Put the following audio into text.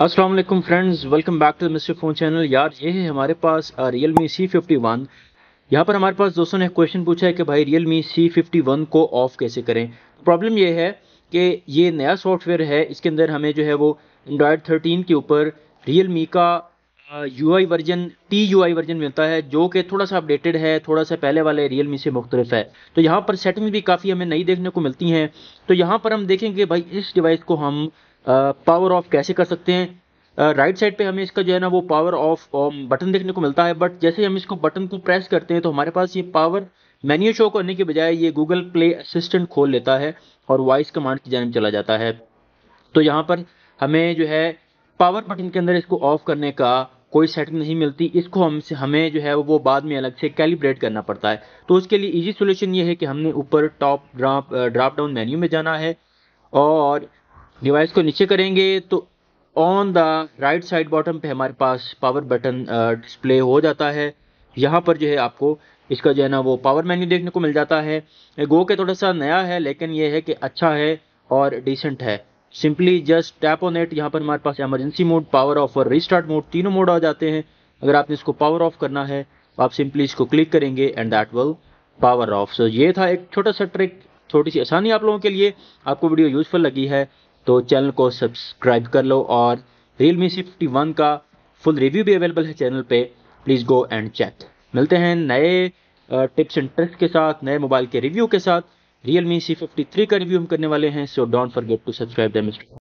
Aslam friends welcome back to mister phone channel यार ये है हमारे पास Realme C fifty one यहाँ पर हमारे पास दोस्तों ने क्वेश्चन पूछा है कि भाई Realme C fifty one को ऑफ़ कैसे करें प्रॉब्लम ये है कि ये नया सॉफ्टवेयर है इसके अंदर हमें जो है वो एंड्रॉयड थर्टीन के ऊपर रियल मी का U I version T U I version मिलता है जो कि थोड़ा सा अपडेटेड है थोड़ा सा पहले वाले रियल मी से मुख्तलिफ है तो यहाँ पर सेटिंग भी काफ़ी हमें नई देखने को मिलती हैं तो यहाँ पर हम देखेंगे भाई इस डिवाइस को हम पावर ऑफ कैसे कर सकते हैं राइट साइड पे हमें इसका जो है ना वो पावर ऑफ बटन देखने को मिलता है बट जैसे हम इसको बटन को प्रेस करते हैं तो हमारे पास ये पावर मेन्यू शो करने के बजाय ये गूगल प्ले असिस्टेंट खोल लेता है और वॉइस कमांड की जानब चला जाता है तो यहाँ पर हमें जो है पावर बटन के अंदर इसको ऑफ करने का कोई सेटिंग नहीं मिलती इसको हमसे हमें जो है वो बाद में अलग से कैलिब्रेट करना पड़ता है तो उसके लिए इजी सोल्यूशन ये है कि हमने ऊपर top drop drop down menu में जाना है और डिवाइस को नीचे करेंगे तो on the right side bottom पे हमारे पास पावर बटन डिस्प्ले हो जाता है यहाँ पर जो है आपको इसका जो है ना वो पावर मैन्यू देखने को मिल जाता है गो के थोड़ा सा नया है लेकिन ये है कि अच्छा है और डिसेंट है simply just tap on it यहाँ पर हमारे पास एमरजेंसी मोड पावर ऑफ और रिस्टार्ट मोड तीनों मोड आ जाते हैं अगर आपने इसको पावर ऑफ करना है तो आप सिंपली इसको क्लिक करेंगे and that will power off so ये था एक छोटा सा ट्रिक छोटी सी आसानी आप लोगों के लिए आपको वीडियो यूजफुल लगी है तो चैनल को सब्सक्राइब कर लो और रियल मी सिफ्टी वन का फुल रिव्यू भी अवेलेबल है चैनल पे प्लीज़ गो एंड चेक मिलते हैं नए टिप्स एंड ट्रिक्स के साथ नए मोबाइल के रिव्यू के साथ Realme C fifty three का रिव्यू हम करने वाले हैं so don't forget to subscribe the mister